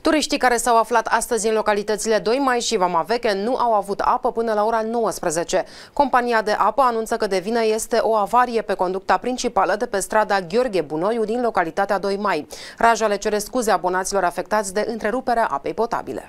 Turiștii care s-au aflat astăzi în localitățile 2 Mai și Vama Veche nu au avut apă până la ora 19. Compania de apă anunță că de vină este o avarie pe conducta principală de pe strada Gheorghe Bunoiu din localitatea 2 Mai. Raja le cere scuze abonaților afectați de întreruperea apei potabile.